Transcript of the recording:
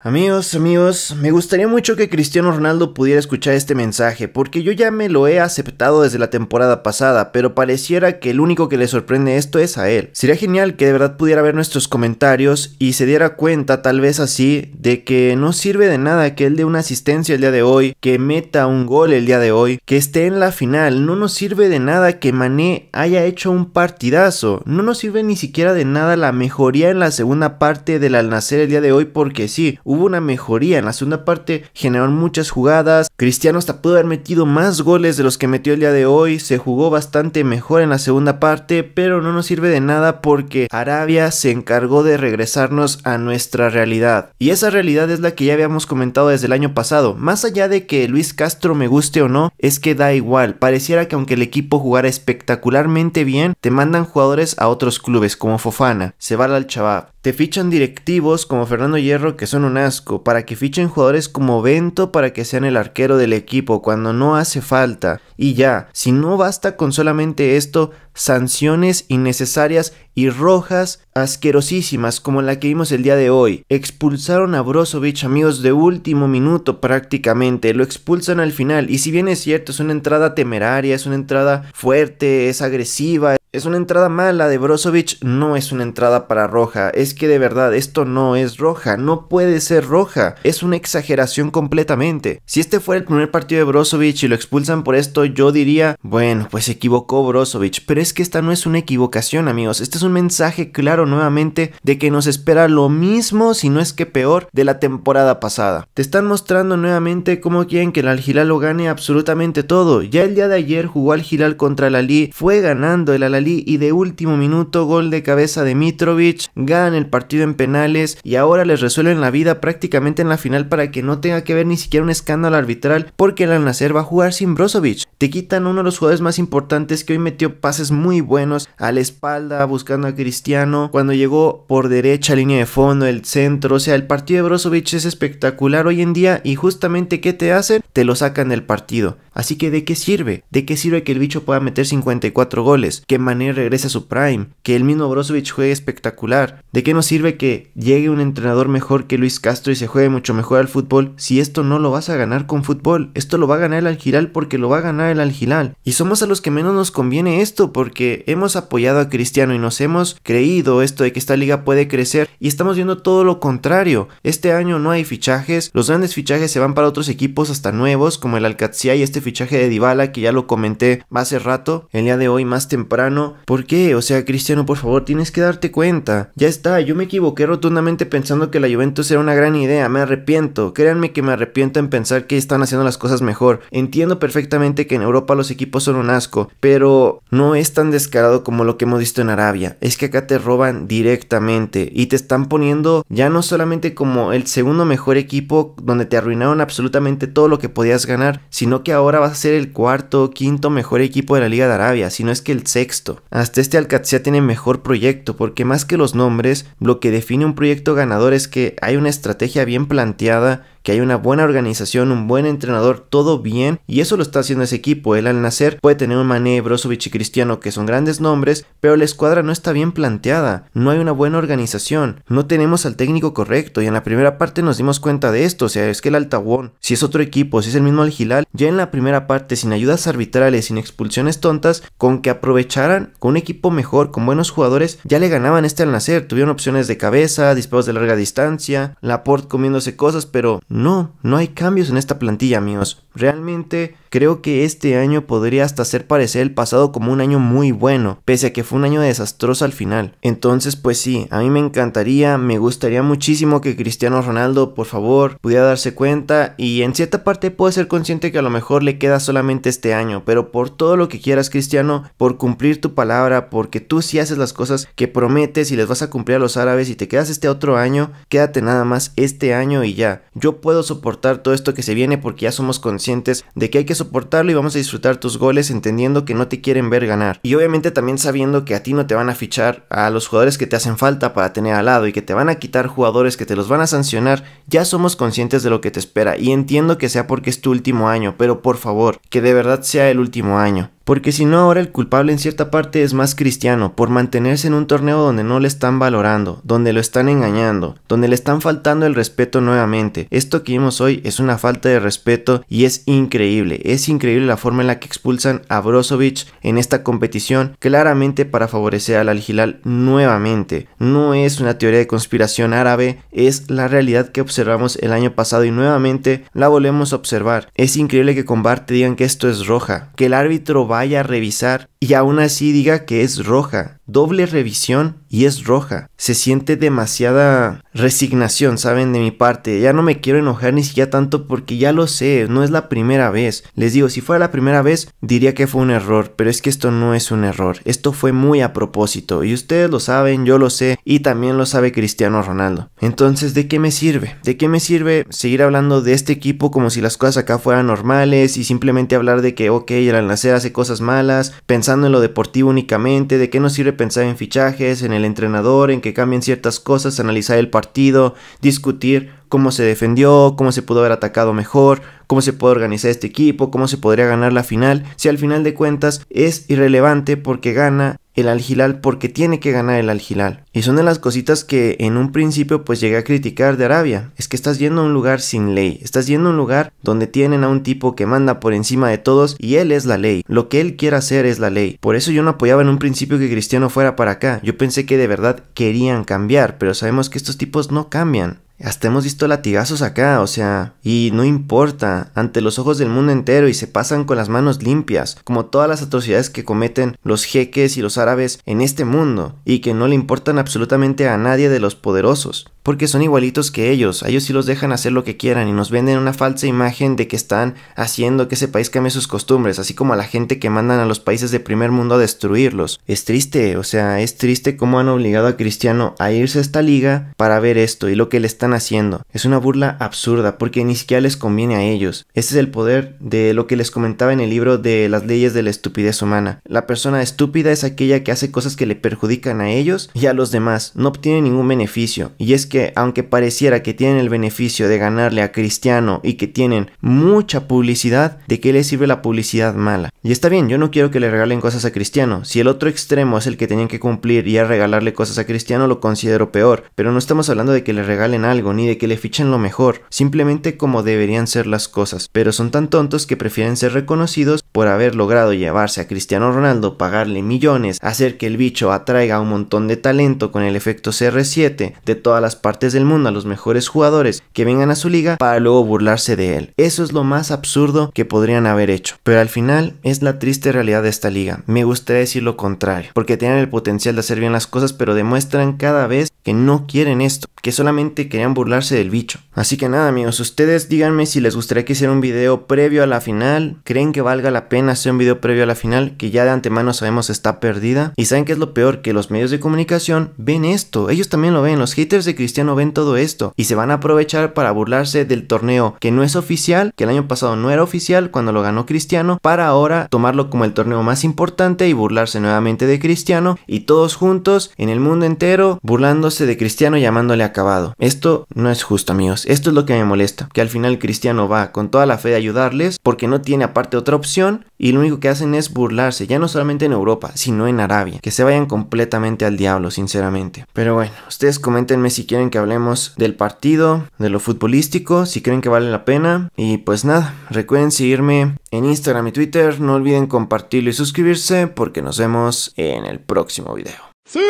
Amigos, amigos, me gustaría mucho que Cristiano Ronaldo pudiera escuchar este mensaje, porque yo ya me lo he aceptado desde la temporada pasada, pero pareciera que el único que le sorprende esto es a él. Sería genial que de verdad pudiera ver nuestros comentarios y se diera cuenta, tal vez así, de que no sirve de nada que él dé una asistencia el día de hoy, que meta un gol el día de hoy, que esté en la final, no nos sirve de nada que Mané haya hecho un partidazo, no nos sirve ni siquiera de nada la mejoría en la segunda parte del Al Nacer el día de hoy, porque sí, hubo una mejoría. En la segunda parte generaron muchas jugadas. Cristiano hasta pudo haber metido más goles de los que metió el día de hoy. Se jugó bastante mejor en la segunda parte, pero no nos sirve de nada porque Arabia se encargó de regresarnos a nuestra realidad. Y esa realidad es la que ya habíamos comentado desde el año pasado. Más allá de que Luis Castro me guste o no, es que da igual. Pareciera que aunque el equipo jugara espectacularmente bien, te mandan jugadores a otros clubes como Fofana, se va al Chabab, te fichan directivos como Fernando Hierro que son un asco, para que fichen jugadores como Bento para que sean el arquero del equipo cuando no hace falta. Y ya, si no basta con solamente esto, sanciones innecesarias y rojas asquerosísimas como la que vimos el día de hoy. Expulsaron a Brozovic amigos de último minuto prácticamente, lo expulsan al final y si bien es cierto es una entrada temeraria, es una entrada fuerte, es agresiva, es una entrada mala de Brozovic, no es una entrada para roja. Es que de verdad, esto no es roja, no puede ser roja. Es una exageración completamente. Si este fuera el primer partido de Brozovic y lo expulsan por esto, yo diría, bueno, pues se equivocó Brozovic. Pero es que esta no es una equivocación, amigos. Este es un mensaje claro nuevamente de que nos espera lo mismo, si no es que peor, de la temporada pasada. Te están mostrando nuevamente cómo quieren que el Al Hilal lo gane absolutamente todo. Ya el día de ayer jugó Al Hilal contra el fue ganando el Al y de último minuto gol de cabeza de Mitrovic, ganan el partido en penales y ahora les resuelven la vida prácticamente en la final para que no tenga que ver ni siquiera un escándalo arbitral porque el al va a jugar sin Brozovic. Te quitan uno de los jugadores más importantes que hoy metió pases muy buenos a la espalda buscando a Cristiano cuando llegó por derecha línea de fondo, el centro, o sea, el partido de Brozovic es espectacular hoy en día y justamente ¿qué te hacen? Te lo sacan del partido. Así que ¿de qué sirve? ¿De qué sirve que el bicho pueda meter 54 goles? Que manera regrese a su prime, que el mismo Brozovic juegue espectacular. ¿De qué nos sirve que llegue un entrenador mejor que Luis Castro y se juegue mucho mejor al fútbol si esto no lo vas a ganar con fútbol? Esto lo va a ganar el Algiral porque lo va a ganar el Algiral Y somos a los que menos nos conviene esto porque hemos apoyado a Cristiano y nos hemos creído esto de que esta liga puede crecer y estamos viendo todo lo contrario. Este año no hay fichajes, los grandes fichajes se van para otros equipos hasta nuevos como el Alcatzia y este fichaje de Dybala, que ya lo comenté hace rato, el día de hoy más temprano. ¿Por qué? O sea, Cristiano, por favor, tienes que darte cuenta. Ya está, yo me equivoqué rotundamente pensando que la Juventus era una gran idea, me arrepiento. Créanme que me arrepiento en pensar que están haciendo las cosas mejor. Entiendo perfectamente que en Europa los equipos son un asco, pero no es tan descarado como lo que hemos visto en Arabia. Es que acá te roban directamente y te están poniendo ya no solamente como el segundo mejor equipo donde te arruinaron absolutamente todo lo que podías ganar, sino que ahora vas a ser el cuarto o quinto mejor equipo de la Liga de Arabia, si no es que el sexto. Hasta este Alcatzia tiene mejor proyecto, porque más que los nombres, lo que define un proyecto ganador es que hay una estrategia bien planteada que hay una buena organización, un buen entrenador, todo bien, y eso lo está haciendo ese equipo. El al nacer puede tener un Mané, Brozovic y Cristiano que son grandes nombres, pero la escuadra no está bien planteada, no hay una buena organización, no tenemos al técnico correcto, y en la primera parte nos dimos cuenta de esto, o sea, es que el Altawon, si es otro equipo, si es el mismo Algilal, ya en la primera parte, sin ayudas arbitrales, sin expulsiones tontas, con que aprovecharan con un equipo mejor, con buenos jugadores, ya le ganaban este al nacer, tuvieron opciones de cabeza, disparos de larga distancia, Laporte comiéndose cosas, pero no, no hay cambios en esta plantilla, amigos. Realmente creo que este año podría hasta hacer parecer el pasado como un año muy bueno, pese a que fue un año desastroso al final. Entonces, pues sí, a mí me encantaría, me gustaría muchísimo que Cristiano Ronaldo, por favor, pudiera darse cuenta y en cierta parte puede ser consciente que a lo mejor le queda solamente este año, pero por todo lo que quieras, Cristiano, por cumplir tu palabra, porque tú sí haces las cosas que prometes y les vas a cumplir a los árabes y te quedas este otro año, quédate nada más este año y ya. Yo puedo soportar todo esto que se viene porque ya somos conscientes de que hay que soportarlo y vamos a disfrutar tus goles entendiendo que no te quieren ver ganar. Y obviamente también sabiendo que a ti no te van a fichar a los jugadores que te hacen falta para tener al lado y que te van a quitar jugadores que te los van a sancionar, ya somos conscientes de lo que te espera y entiendo que sea porque es tu último año, pero por favor, que de verdad sea el último año porque si no ahora el culpable en cierta parte es más cristiano por mantenerse en un torneo donde no le están valorando, donde lo están engañando, donde le están faltando el respeto nuevamente. Esto que vimos hoy es una falta de respeto y es increíble, es increíble la forma en la que expulsan a Brozovic en esta competición claramente para favorecer al Al nuevamente. No es una teoría de conspiración árabe, es la realidad que observamos el año pasado y nuevamente la volvemos a observar. Es increíble que con te digan que esto es roja, que el árbitro va vaya a revisar y aún así diga que es roja doble revisión y es roja. Se siente demasiada resignación, ¿saben? De mi parte. Ya no me quiero enojar ni siquiera tanto porque ya lo sé, no es la primera vez. Les digo, si fuera la primera vez, diría que fue un error, pero es que esto no es un error. Esto fue muy a propósito y ustedes lo saben, yo lo sé y también lo sabe Cristiano Ronaldo. Entonces, ¿de qué me sirve? ¿De qué me sirve seguir hablando de este equipo como si las cosas acá fueran normales y simplemente hablar de que, ok, el al hace cosas malas, pensando en lo deportivo únicamente, de qué nos sirve pensar en fichajes, en el entrenador, en que cambien ciertas cosas, analizar el partido, discutir cómo se defendió, cómo se pudo haber atacado mejor, cómo se puede organizar este equipo, cómo se podría ganar la final, si al final de cuentas es irrelevante porque gana el algilal, porque tiene que ganar el algilal Y son de las cositas que en un principio pues llegué a criticar de Arabia. Es que estás yendo a un lugar sin ley, estás yendo a un lugar donde tienen a un tipo que manda por encima de todos y él es la ley. Lo que él quiera hacer es la ley. Por eso yo no apoyaba en un principio que Cristiano fuera para acá. Yo pensé que de verdad querían cambiar, pero sabemos que estos tipos no cambian. Hasta hemos visto latigazos acá, o sea, y no importa, ante los ojos del mundo entero y se pasan con las manos limpias, como todas las atrocidades que cometen los jeques y los árabes en este mundo, y que no le importan absolutamente a nadie de los poderosos porque son igualitos que ellos, a ellos sí los dejan hacer lo que quieran y nos venden una falsa imagen de que están haciendo que ese país cambie sus costumbres, así como a la gente que mandan a los países de primer mundo a destruirlos. Es triste, o sea, es triste cómo han obligado a Cristiano a irse a esta liga para ver esto y lo que le están haciendo. Es una burla absurda porque ni siquiera les conviene a ellos. ese es el poder de lo que les comentaba en el libro de las leyes de la estupidez humana. La persona estúpida es aquella que hace cosas que le perjudican a ellos y a los demás, no obtiene ningún beneficio. Y es que aunque pareciera que tienen el beneficio de ganarle a Cristiano y que tienen mucha publicidad, ¿de qué les sirve la publicidad mala? Y está bien, yo no quiero que le regalen cosas a Cristiano. Si el otro extremo es el que tenían que cumplir y a regalarle cosas a Cristiano, lo considero peor. Pero no estamos hablando de que le regalen algo ni de que le fichen lo mejor, simplemente como deberían ser las cosas. Pero son tan tontos que prefieren ser reconocidos por haber logrado llevarse a Cristiano Ronaldo, pagarle millones, hacer que el bicho atraiga un montón de talento con el efecto CR7 de todas las partes del mundo a los mejores jugadores que vengan a su liga para luego burlarse de él. Eso es lo más absurdo que podrían haber hecho. Pero al final es la triste realidad de esta liga. Me gustaría decir lo contrario, porque tienen el potencial de hacer bien las cosas, pero demuestran cada vez que no quieren esto, que solamente querían burlarse del bicho. Así que nada amigos, ustedes díganme si les gustaría que hiciera un video previo a la final, creen que valga la apenas sea un video previo a la final que ya de antemano sabemos está perdida. Y saben que es lo peor, que los medios de comunicación ven esto, ellos también lo ven, los haters de Cristiano ven todo esto y se van a aprovechar para burlarse del torneo que no es oficial, que el año pasado no era oficial cuando lo ganó Cristiano, para ahora tomarlo como el torneo más importante y burlarse nuevamente de Cristiano y todos juntos en el mundo entero burlándose de Cristiano llamándole acabado. Esto no es justo amigos, esto es lo que me molesta, que al final Cristiano va con toda la fe de ayudarles porque no tiene aparte otra opción y lo único que hacen es burlarse, ya no solamente en Europa, sino en Arabia. Que se vayan completamente al diablo, sinceramente. Pero bueno, ustedes coméntenme si quieren que hablemos del partido, de lo futbolístico, si creen que vale la pena. Y pues nada, recuerden seguirme en Instagram y Twitter, no olviden compartirlo y suscribirse porque nos vemos en el próximo video. ¡Sí!